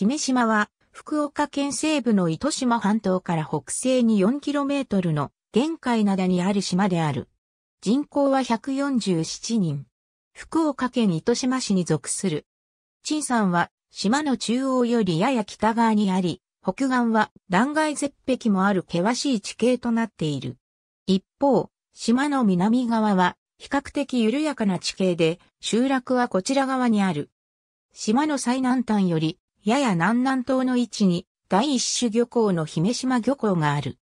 姫島は、福岡県西部の糸島半島から北西に 4km の玄海灘にある島である。人口は147人。福岡県糸島市に属する。陳山は島の中央よりやや北側にあり、北岸は断崖絶壁もある険しい地形となっている。一方、島の南側は比較的緩やかな地形で、集落はこちら側にある。島の最南端よりやや南南東の位置に第一種漁港の姫島漁港がある。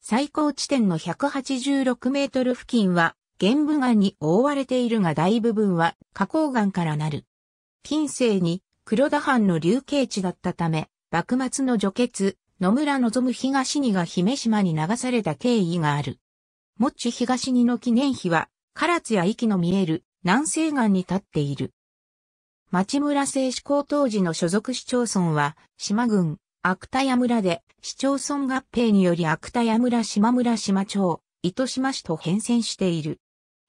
最高地点の186メートル付近は、玄武岩に覆われているが大部分は花崗岩からなる。近世に黒田藩の流刑地だったため、幕末の除血、野村望む東にが姫島に流された経緯がある。もっち東にの記念碑は、唐津や息の見える南西岸に立っている。町村制施行当時の所属市町村は、島郡、芥屋村で、市町村合併により芥屋村島村島町、糸島市と変遷している。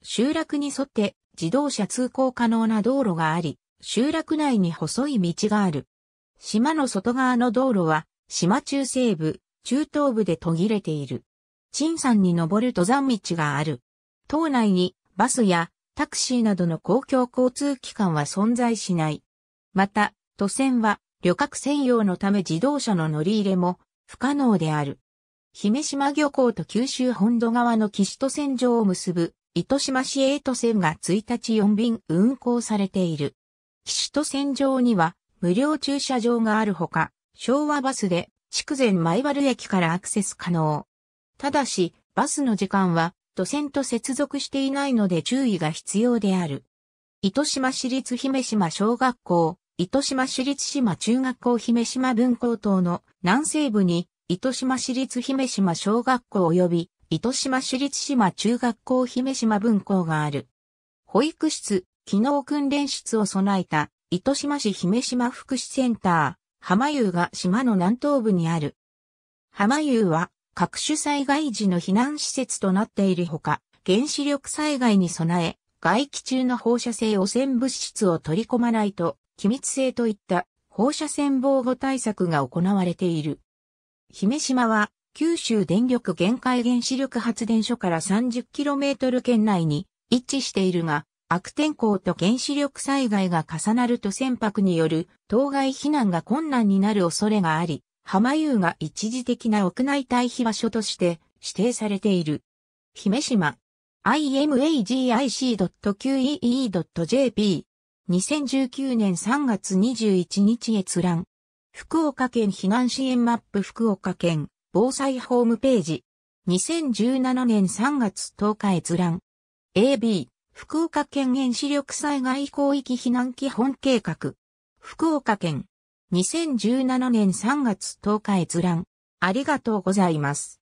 集落に沿って自動車通行可能な道路があり、集落内に細い道がある。島の外側の道路は、島中西部、中東部で途切れている。陳山に登る登山道がある。島内にバスやタクシーなどの公共交通機関は存在しない。また、都線は旅客専用のため自動車の乗り入れも不可能である。姫島漁港と九州本土側の岸都線上を結ぶ糸島市営都線が1日4便運行されている。岸都線上には無料駐車場があるほか、昭和バスで筑前前原駅からアクセス可能。ただし、バスの時間は路線と接続していないので注意が必要である。糸島市立姫島小学校、糸島市立島中学校姫島分校等の南西部に、糸島市立姫島小学校及び、糸島市立島中学校姫島分校がある。保育室、機能訓練室を備えた、糸島市姫島福祉センター、浜湯が島の南東部にある。浜湯は、各種災害時の避難施設となっているほか、原子力災害に備え、外気中の放射性汚染物質を取り込まないと、気密性といった放射線防護対策が行われている。姫島は、九州電力限界原子力発電所から 30km 圏内に位置しているが、悪天候と原子力災害が重なると船舶による当該避難が困難になる恐れがあり、浜湯が一時的な屋内退避場所として指定されている。姫島 imagic.qee.jp 2019年3月21日閲覧福岡県避難支援マップ福岡県防災ホームページ2017年3月10日閲覧 AB 福岡県原子力災害広域避難基本計画福岡県2017年3月10日閲覧。ありがとうございます。